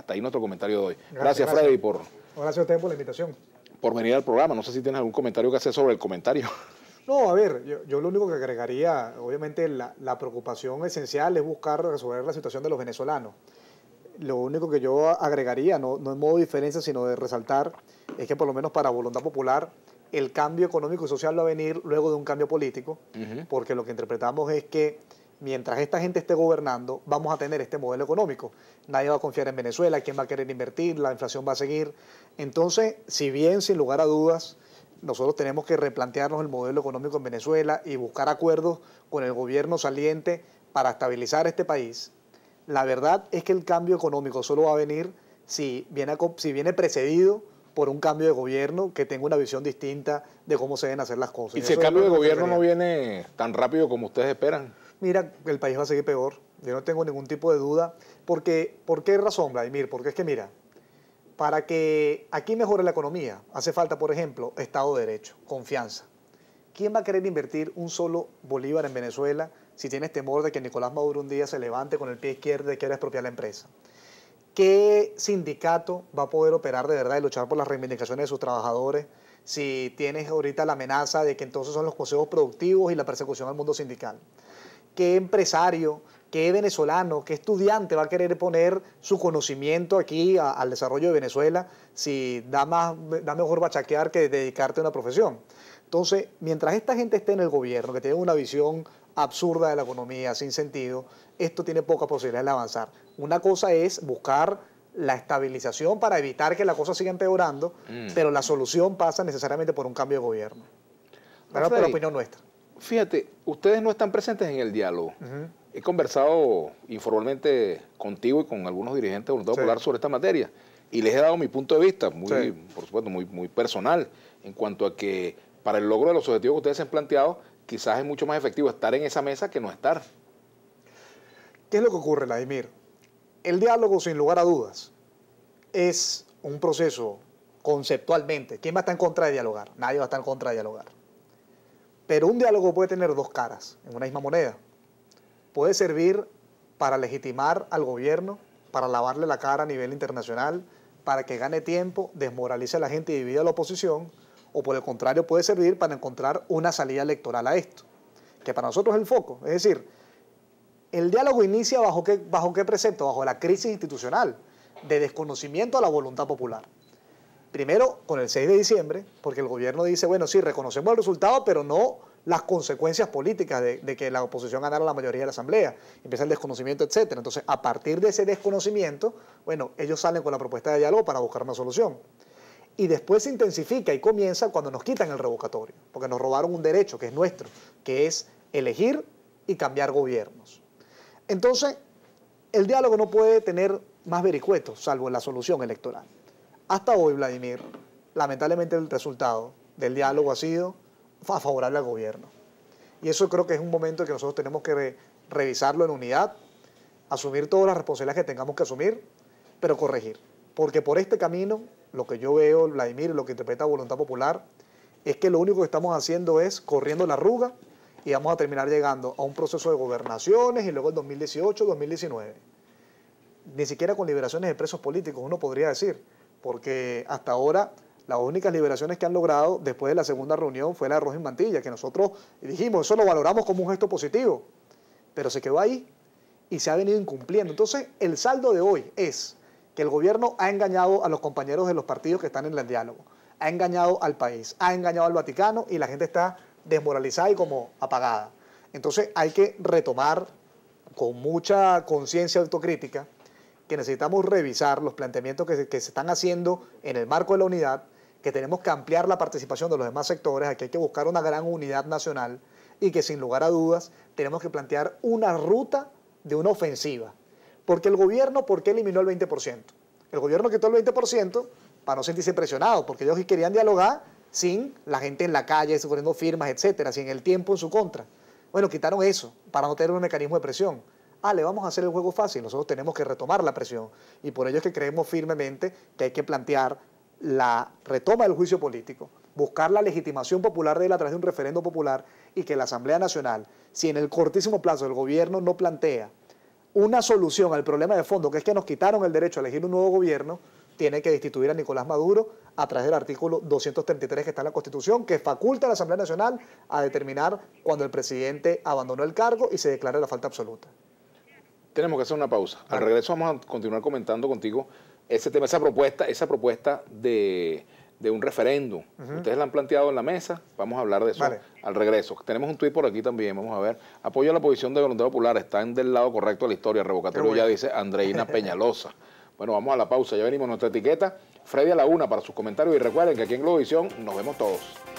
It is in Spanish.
hasta ahí nuestro comentario de hoy. Gracias, Freddy, por... Gracias a ustedes por la invitación. Por venir al programa. No sé si tienes algún comentario que hacer sobre el comentario. No, a ver, yo, lo único que agregaría, obviamente la, preocupación esencial es buscar resolver la situación de los venezolanos lo único que yo agregaría, no, no, en modo de diferencia, sino de resaltar, es que por lo menos para Voluntad Popular el cambio económico y social va a venir luego de un cambio político, porque lo que interpretamos es que mientras esta gente esté gobernando, vamos a tener este modelo económico. Nadie va a confiar en Venezuela, quién va a querer invertir, la inflación va a seguir. Entonces, si bien, sin lugar a dudas, nosotros tenemos que replantearnos el modelo económico en Venezuela y buscar acuerdos con el gobierno saliente para estabilizar este país, la verdad es que el cambio económico solo va a venir si viene, precedido por un cambio de gobierno que tenga una visión distinta de cómo se deben hacer las cosas. y si el cambio de gobierno no viene tan rápido como ustedes esperan? mira, el país va a seguir peor. Yo no tengo ningún tipo de duda. Porque, ¿Por qué razón, Vladimir? Porque es que, mira, para que aquí mejore la economía, hace falta, por ejemplo, Estado de Derecho, confianza. ¿Quién va a querer invertir un solo bolívar en Venezuela si tienes temor de que Nicolás Maduro un día se levante con el pie izquierdo y quiera expropiar la empresa? ¿Qué sindicato va a poder operar de verdad y luchar por las reivindicaciones de sus trabajadores si tienes ahorita la amenaza de que entonces son los consejos productivos y la persecución al mundo sindical? qué empresario, qué venezolano, qué estudiante va a querer poner su conocimiento aquí al desarrollo de Venezuela si da, más, da mejor bachaquear que dedicarte a una profesión. Entonces, mientras esta gente esté en el gobierno, que tiene una visión absurda de la economía, sin sentido, esto tiene poca posibilidad de avanzar. Una cosa es buscar la estabilización para evitar que la cosa siga empeorando, mm. pero la solución pasa necesariamente por un cambio de gobierno. Pero, es la opinión nuestra fíjate, ustedes no están presentes en el diálogo. He conversado informalmente contigo y con algunos dirigentes de Voluntad Popular sobre esta materia y les he dado mi punto de vista, muy, por supuesto, muy, muy personal, en cuanto a que para el logro de los objetivos que ustedes han planteado, quizás es mucho más efectivo estar en esa mesa que no estar. ¿Qué es lo que ocurre, Vladimir? El diálogo, sin lugar a dudas, es un proceso conceptualmente. ¿Quién va a estar en contra de dialogar? Nadie va a estar en contra de dialogar. Pero un diálogo puede tener dos caras en una misma moneda. Puede servir para legitimar al gobierno, para lavarle la cara a nivel internacional, para que gane tiempo, desmoralice a la gente y divida a la oposición, o por el contrario puede servir para encontrar una salida electoral a esto, que para nosotros es el foco. Es decir, el diálogo inicia bajo qué, bajo qué precepto, bajo la crisis institucional, de desconocimiento a la voluntad popular primero con el 6 de diciembre, porque el gobierno dice, bueno, sí, reconocemos el resultado, pero no las consecuencias políticas de, que la oposición ganara la mayoría de la Asamblea. Empieza el desconocimiento, etcétera. Entonces, a partir de ese desconocimiento, bueno, ellos salen con la propuesta de diálogo para buscar una solución. Y después se intensifica y comienza cuando nos quitan el revocatorio, porque nos robaron un derecho que es nuestro, que es elegir y cambiar gobiernos. Entonces, el diálogo no puede tener más vericuetos, salvo en la solución electoral. Hasta hoy, Vladimir, lamentablemente el resultado del diálogo ha sido favorable al gobierno. Y eso creo que es un momento que nosotros tenemos que revisarlo en unidad, asumir todas las responsabilidades que tengamos que asumir, pero corregir. Porque por este camino, lo que yo veo, Vladimir, lo que interpreta Voluntad Popular, es que lo único que estamos haciendo es corriendo la arruga y vamos a terminar llegando a un proceso de gobernaciones y luego el 2018, 2019. Ni siquiera con liberaciones de presos políticos, uno podría decir porque hasta ahora las únicas liberaciones que han logrado después de la segunda reunión fue la de mantilla, que nosotros dijimos, eso lo valoramos como un gesto positivo, pero se quedó ahí y se ha venido incumpliendo. Entonces, el saldo de hoy es que el gobierno ha engañado a los compañeros de los partidos que están en el diálogo, ha engañado al país, ha engañado al Vaticano y la gente está desmoralizada y como apagada. Entonces, hay que retomar con mucha conciencia autocrítica que necesitamos revisar los planteamientos que se, están haciendo en el marco de la unidad, que tenemos que ampliar la participación de los demás sectores, aquí hay que buscar una gran unidad nacional y que sin lugar a dudas tenemos que plantear una ruta de una ofensiva. Porque el gobierno, ¿por qué eliminó el 20%? El gobierno quitó el 20% para no sentirse presionado, porque ellos querían dialogar sin la gente en la calle, suponiendo firmas, etcétera, sin el tiempo en su contra. Bueno, quitaron eso para no tener un mecanismo de presión ah, le vamos a hacer el juego fácil, nosotros tenemos que retomar la presión. Y por ello es que creemos firmemente que hay que plantear la retoma del juicio político, buscar la legitimación popular de él a través de un referendo popular y que la Asamblea Nacional, si en el cortísimo plazo el gobierno no plantea una solución al problema de fondo, que es que nos quitaron el derecho a elegir un nuevo gobierno, tiene que destituir a Nicolás Maduro a través del artículo 233 que está en la Constitución, que faculta a la Asamblea Nacional a determinar cuando el presidente abandonó el cargo y se declare la falta absoluta tenemos que hacer una pausa. Al regreso vamos a continuar comentando contigo ese tema, esa propuesta, esa propuesta de, un referéndum. Ustedes la han planteado en la mesa, vamos a hablar de eso al regreso. Tenemos un tuit por aquí también, vamos a ver. Apoyo a la posición de Voluntad Popular, están del lado correcto de la historia, revocatorio ya dice Andreina Peñalosa. bueno, vamos a la pausa, ya venimos nuestra etiqueta. Freddy a la una para sus comentarios y recuerden que aquí en Globovisión nos vemos todos.